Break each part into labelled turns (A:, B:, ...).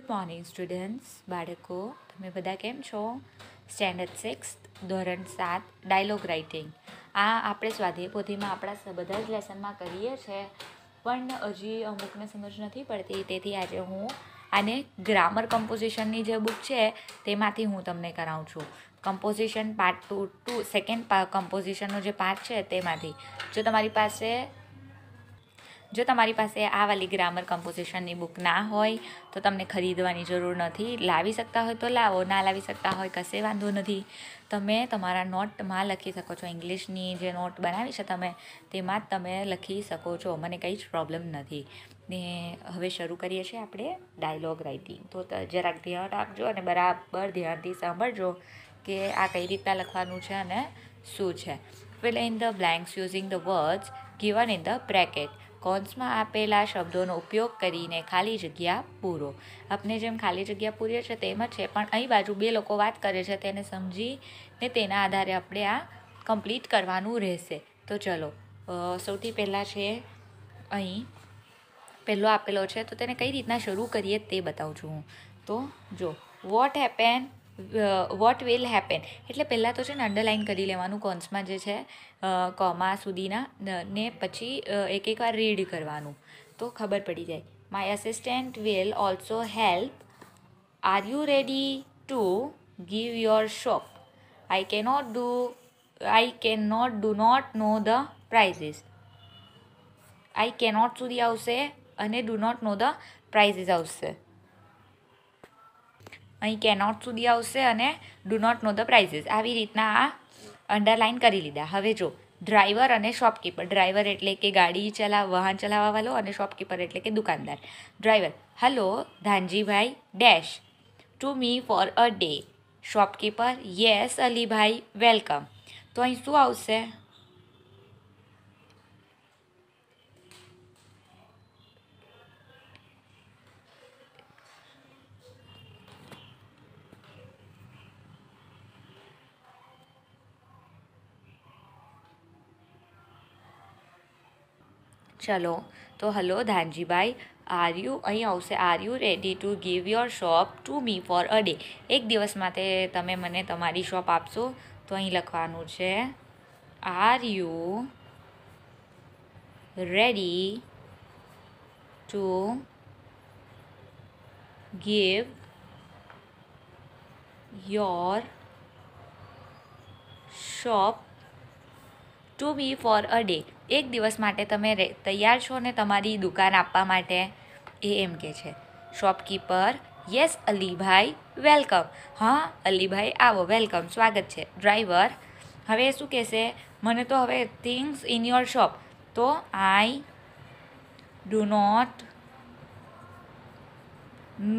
A: good morning students બાળકો તમે બધા કેમ છો સ્ટેન્ડર્ડ સિક્સ ધોરણ સાત ડાયલોગ રાઇટિંગ આ આપણે સ્વાધ્યાય પોથીમાં આપણા બધા જ લેસનમાં કરીએ છીએ પણ હજી અમુકને સમજ નથી પડતી તેથી આજે હું આને ગ્રામર કમ્પોઝિશનની જે બુક છે તેમાંથી હું તમને કરાવું છું composition part two two second કમ્પોઝિશનનો જે પાર્ટ છે તેમાંથી જો તમારી પાસે જો તમારી પાસે આ વાલી ગ્રામર કમ્પોઝિશનની બુક ના હોય તો તમને ખરીદવાની જરૂર નથી લાવી શકતા હોય તો લાવો ના લાવી શકતા હોય કશે વાંધો નથી તમે તમારા નોટમાં લખી શકો છો ઇંગ્લિશની જે નોટ બનાવી છે તમે તેમાં જ તમે લખી શકો છો મને કંઈ જ પ્રોબ્લેમ નથી ને હવે શરૂ કરીએ છીએ આપણે ડાયલોગ રાઇટિંગ તો જરાક ધ્યાન આપજો અને બરાબર ધ્યાનથી સાંભળજો કે આ કઈ રીતના લખવાનું છે અને શું છે fill in the blanks using the words given in the bracket કોન્સમાં આપેલા શબ્દોનો ઉપયોગ કરીને ખાલી જગ્યા પૂરો આપણે જેમ ખાલી જગ્યા પૂરીએ છે તેમ જ છે પણ અહીં બાજુ બે લોકો વાત કરે છે તેને સમજીને તેના આધારે આપણે આ કમ્પ્લીટ કરવાનું રહેશે તો ચલો સૌથી પહેલાં છે અહીં પહેલો આપેલો છે તો તેને કઈ રીતના શરૂ કરીએ તે બતાવું છું હું તો જો what happen what will happen એટલે પહેલાં તો છે ને અંડરલાઇન કરી લેવાનું કોન્સમાં જે છે કોમા સુધીના ને પછી એક એક વાર રીડ કરવાનું તો ખબર પડી જાય my assistant will also help are you ready to give your shop I cannot do I can not do not know the prices I cannot સુધી આવશે અને do not know the prices આવશે અહીં કેનોટ સુધી આવશે અને do not know the prices આવી રીતના આ અંડરલાઇન કરી લીધા હવે જો ડ્રાઈવર અને શોપકીપર ડ્રાઈવર એટલે કે ગાડી ચલાવ વાહન ચલાવવા ચલાવવાવાળો અને શોપકીપર એટલે કે દુકાનદાર driver hello Dhanjibhai dash to me for a day shopkeeper yes Alibhai welcome તો અહીં શું આવશે ચલો તો હલો ધાનજીભાઈ આર યુ અહીં આવશે are you ready to give your shop to me for a day એક દિવસ માટે તમે મને તમારી શોપ આપશો તો અહીં લખવાનું છે are you ready to give your shop to be for a day એક દિવસ માટે તમે તૈયાર છો ને તમારી દુકાન આપવા માટે એ એમ કે છે શોપકીપર યસ અલીભાઈ વેલકમ હા અલીભાઈ આવો વેલકમ સ્વાગત છે ડ્રાઈવર હવે શું કહેશે મને તો હવે થિંગ્સ ઇન યોર શોપ તો I do not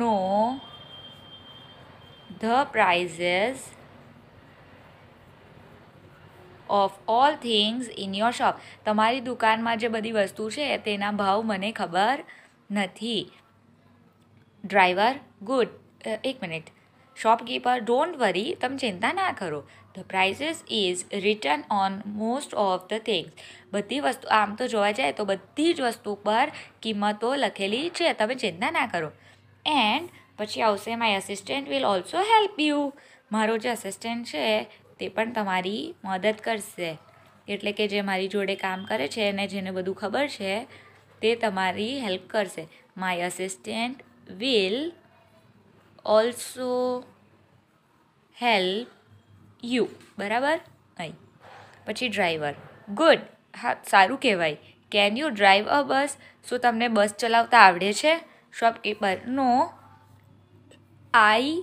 A: know the prices of all things in your shop તમારી દુકાનમાં જે બધી વસ્તુ છે તેના ભાવ મને ખબર નથી ડ્રાઈવર ગુડ એક મિનિટ શોપકીપર ડોન્ટ વરી તમે ચિંતા ના કરો the prices is return on most of the things બધી વસ્તુ આમ તો જોવા જાય તો બધી જ વસ્તુ પર કિંમતો લખેલી છે તમે ચિંતા ના કરો એન્ડ પછી આવશે my assistant will also help you મારો જે અસિસ્ટન્ટ છે તે પણ તમારી મદદ કરશે એટલે કે જે મારી જોડે કામ કરે છે અને જેને બધું ખબર છે તે તમારી હેલ્પ કરશે my assistant will also help you બરાબર અહીં પછી ડ્રાઈવર ગુડ હા સારું કહેવાય can you drive a bus શું તમને બસ ચલાવતા આવડે છે શોપકીપર નો આઈ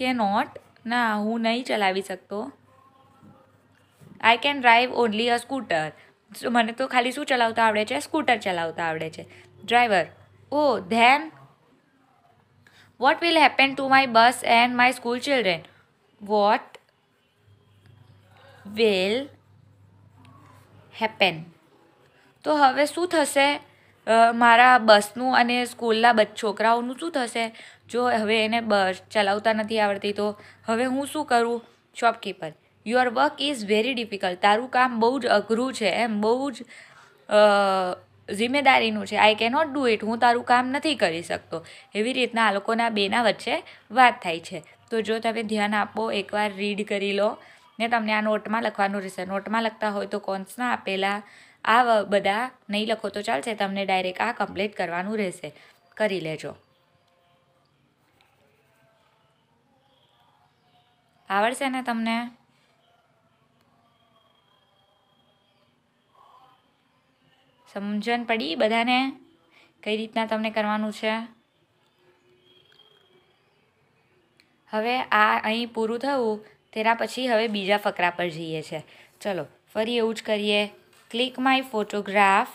A: કે નોટ ના હું નહીં ચલાવી શકતો I can drive only a scooter મને તો ખાલી શું ચલાવતા આવડે છે સ્કૂટર ચલાવતા આવડે છે driver oh then what will happen to my bus and my school children what will happen તો હવે શું થશે મારા બસનું અને સ્કૂલના બચ છોકરાઓનું શું થશે જો હવે એને બસ ચલાવતા નથી આવડતી તો હવે હું શું કરું shopkeeper your work is very difficult તારું કામ બહુ જ અઘરું છે એમ બહુ જ જિમ્મેદારીનું છે આઈ કેનોટ ડૂ ઇટ હું તારું કામ નથી કરી શકતો એવી રીતના આ લોકોના બેના વચ્ચે વાત થાય છે તો જો તમે ધ્યાન આપો એકવાર રીડ કરી લો ને તમને આ નોટમાં લખવાનું રહેશે નોટમાં લખતા હોય તો કોન્સના આપેલા આ બધા નહીં લખો તો ચાલશે તમને ડાયરેક્ટ આ કમ્પ્લીટ કરવાનું રહેશે કરી લેજો આવડશે ને તમને સમજણ પડી બધાને કઈ રીતના તમને કરવાનું છે હવે આ અહીં પૂરું થવું તેના પછી હવે બીજા ફકરા પર જઈએ છે ચલો ફરી એવું જ કરીએ click my photograph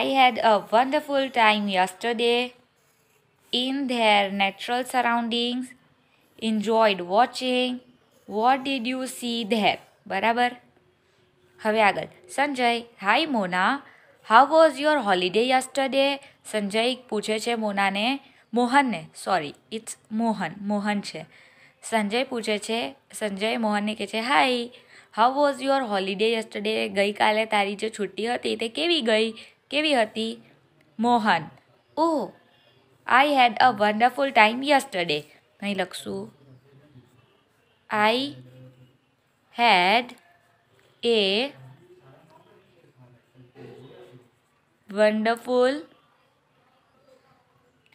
A: I had a wonderful time yesterday in their natural surroundings enjoyed watching what did you see there બરાબર હવે આગળ Sanjay hi Mona how was your holiday yesterday Sanjay પૂછે છે મોનાને મોહનને સોરી ઇટ્સ મોહન મોહન છે સંજય પૂછે છે સંજય મોહનને કહે છે hi how was your holiday yesterday ગઈકાલે તારી જે છુટ્ટી હતી તે કેવી ગઈ કેવી હતી Mohan oh I had a wonderful time yesterday અહીં લખશું આઈ હેડ a wonderful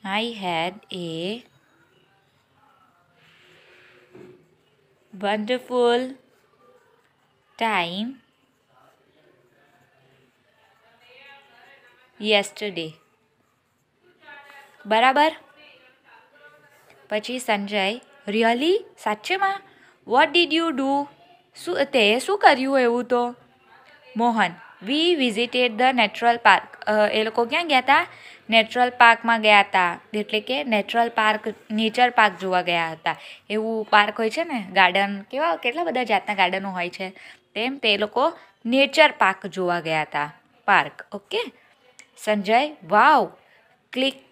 A: I had a wonderful time yesterday बराबर पची संजय रियली રિયલી मा વોટ ડીડ यू डू શું તે શું કર્યું એવું તો Mohan we visited the natural park એ લોકો ક્યાં ગયા હતા નેચરલ પાર્કમાં ગયા હતા એટલે કે નેચરલ પાર્ક નેચર પાર્ક જોવા ગયા હતા એવું પાર્ક હોય છે ને ગાર્ડન કેવા કેટલા બધા જાતના ગાર્ડનો હોય છે તેમ તે લોકો નેચર પાર્ક જોવા ગયા હતા park okay Sanjay wow click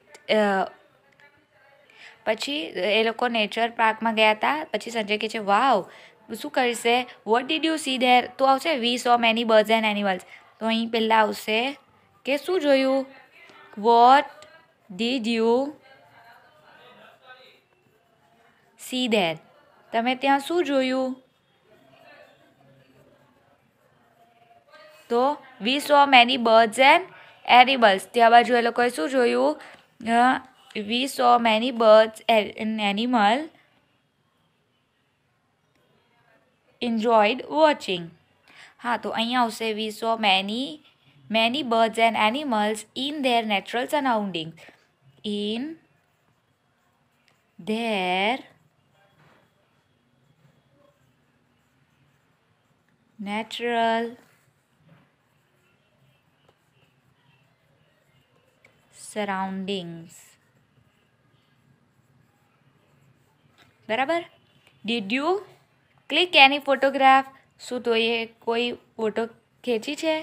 A: પછી એ લોકો નેચર પાર્કમાં ગયા હતા પછી સંજય કહે છે વાવ શું કરશે what did you see there તો આવશે we saw many birds and animals તો અહીં પહેલાં આવશે કે શું જોયું what did you see there તમે ત્યાં શું જોયું તો we saw many birds and animals ત્યાં બાજુ એ લોકોએ શું જોયું we saw many birds and animal enjoyed watching હા તો અહીંયા saw many saw many many birds and animals in their natural surrounding natural surroundings બરાબર did you click any photograph શું તો એ કોઈ ફોટો ખેંચી છે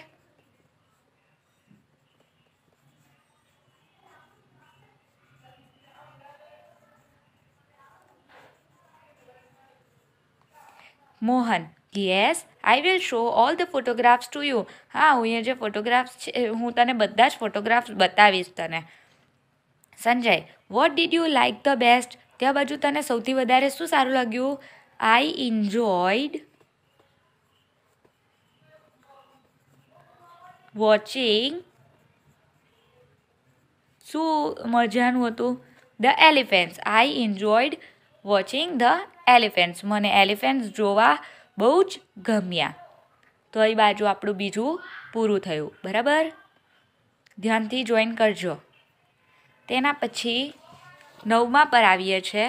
A: Mohan yes I will show all the photographs to you હા હું એ જે ફોટોગ્રાફ્સ છે હું તને બધા જ ફોટોગ્રાફ્સ બતાવીશ તને Sanjay what did you like the best ત્યાં બાજુ તને સૌથી વધારે શું સારું લાગ્યું I enjoyed વોચિંગ શું મજાનું હતું the elephants I enjoyed watching the elephants મને એલિફેન્ટ્સ જોવા બહુ જ ગમ્યા તો એ બાજુ આપણું બીજું પૂરું થયું બરાબર ધ્યાનથી જોઈન કરજો તેના પછી નવમા પર આવીએ છીએ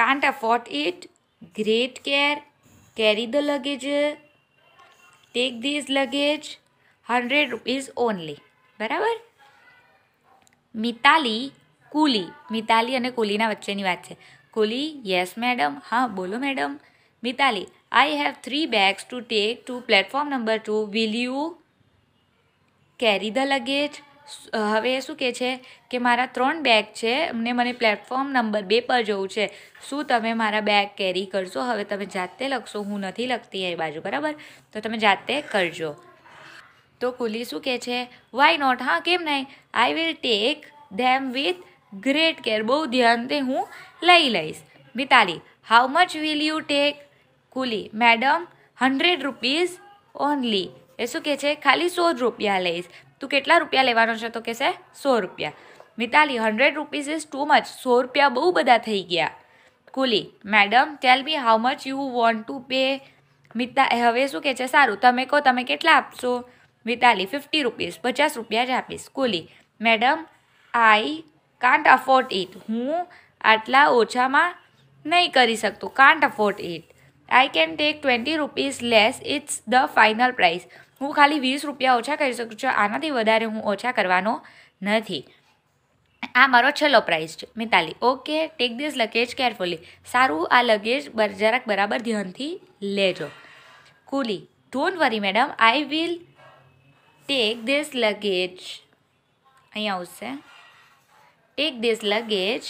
A: can't afford it great care carry the luggage take these luggage hundred rupees only બરાબર મિતાલી કુલી મિતાલી અને કુલીના વચ્ચેની વાત છે કુલી યસ મેડમ હા બોલો madam Mitali I have three bags to take to platform number two will you carry the luggage હવે શું કહે છે કે મારા ત્રણ બેગ છે અને મને પ્લેટફોર્મ નંબર બે પર જવું છે શું તમે મારા બેગ કેરી કરશો હવે તમે જાતે લખશો હું નથી લખતી એ બાજુ બરાબર તો તમે જાતે કરજો તો કુલી શું કહે છે વાય નોટ હા કેમ નહીં I will take them with great care બહુ ધ્યાનથી હું લઈ લઈશ Mitali how much will you take coolie madam hundred rupees only એ શું કહે છે ખાલી સો રૂપિયા લઈશ તું કેટલા રૂપિયા લેવાનો છે તો કહેશે સો રૂપિયા Mitali hundred rupees is too much સો રૂપિયા બહુ બધા થઈ ગયા coolie madam tell be how much you want to pay Mita હવે શું કહે છે સારું તમે કહો તમે કેટલા આપશો મિતાલી ફિફ્ટી રૂપીઝ પચાસ રૂપિયા જ આપીશ coolie madam I can't afford it હું આટલા ઓછામાં નહીં કરી શકતો can't afford it I can take twenty rupees less it's the final price હું ખાલી વીસ રૂપિયા ઓછા કરી શકું છું આનાથી વધારે હું ઓછા કરવાનો નથી આ મારો છેલ્લો પ્રાઇઝ છે Mitali okay take this luggage carefully સારું આ લગેજ જરાક બરાબર ધ્યાનથી લેજો coolie don't worry madam I will take this luggage અહીંયા આવશે take this luggage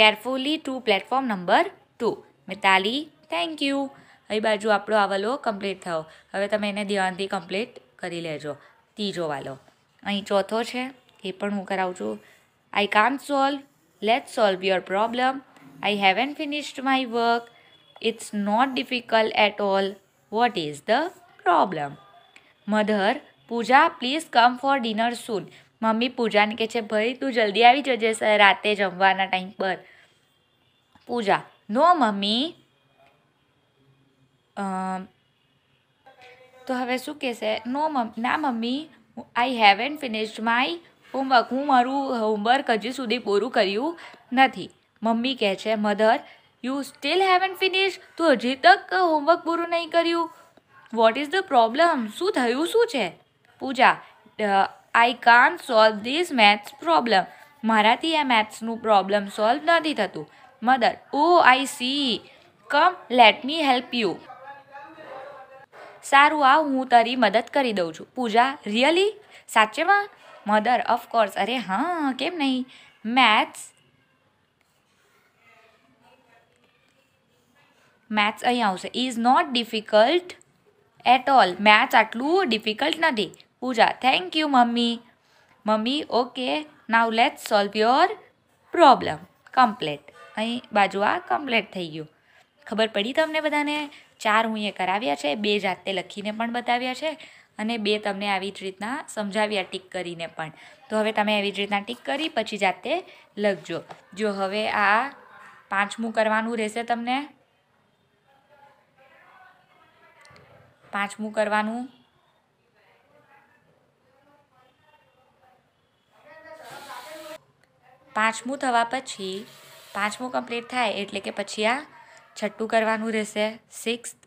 A: carefully to platform number two Mitali thank you અહીં બાજુ આપણો આ વાલો કમ્પ્લીટ થયો હવે તમે એને ધ્યાનથી કમ્પ્લીટ કરી લેજો ત્રીજો વાલો અહીં ચોથો છે એ પણ હું કરાવું છું I can't solve let solve your problem I haven't finished my work it's not difficult at all what is the problem mother Pooja please come for dinner soon mummy પૂજાને કહે છે ભાઈ તું જલ્દી આવી જજે સર રાતે જમવાના ટાઈમ પર પૂજા નો મમ્મી તો હવે શું કહેશે નો મમ ના mummy I haven't finished my homework હું મારું હોમવર્ક હજી સુધી પૂરું કર્યું નથી મમ્મી કહે છે mother you still haven't finish તું હજી તક હોમવર્ક પૂરું નહીં કર્યું વોટ ઇઝ ધ પ્રોબ્લેમ શું થયું શું છે પૂજા આઈ can't solve this maths problem મારાથી આ મેથ્સનું પ્રોબ્લેમ સોલ્વ નથી થતું mother oh I see come let me help you સારું આવ હું તારી મદદ કરી દઉં છું પૂજા રિયલી સાચેમાં મધર ઓફકોર્સ અરે હા કેમ નહીં મેથ્સ મેથ્સ અહીં આવશે is not difficult at all maths આટલું ડિફિકલ્ટ નથી Pooja thank you mummy mummy okay now let solve your problem complete અહીં બાજુ આ કમ્પ્લેટ થઈ ગયું ખબર પડી તમને બધાને ચાર હું એ કરાવ્યા છે બે જાતે લખીને પણ બતાવ્યા છે અને બે તમને આવી જ રીતના સમજાવ્યા ટીક કરીને પણ તો હવે તમે એવી જ રીતના ટીક કરી પછી જાતે લખજો જો હવે આ પાંચમું કરવાનું રહેશે તમને પાંચમું કરવાનું પાંચમું થવા પછી પાંચમું કમ્પ્લીટ થાય એટલે કે પછી આ છઠ્ઠું કરવાનું રહેશે સિક્સ્થ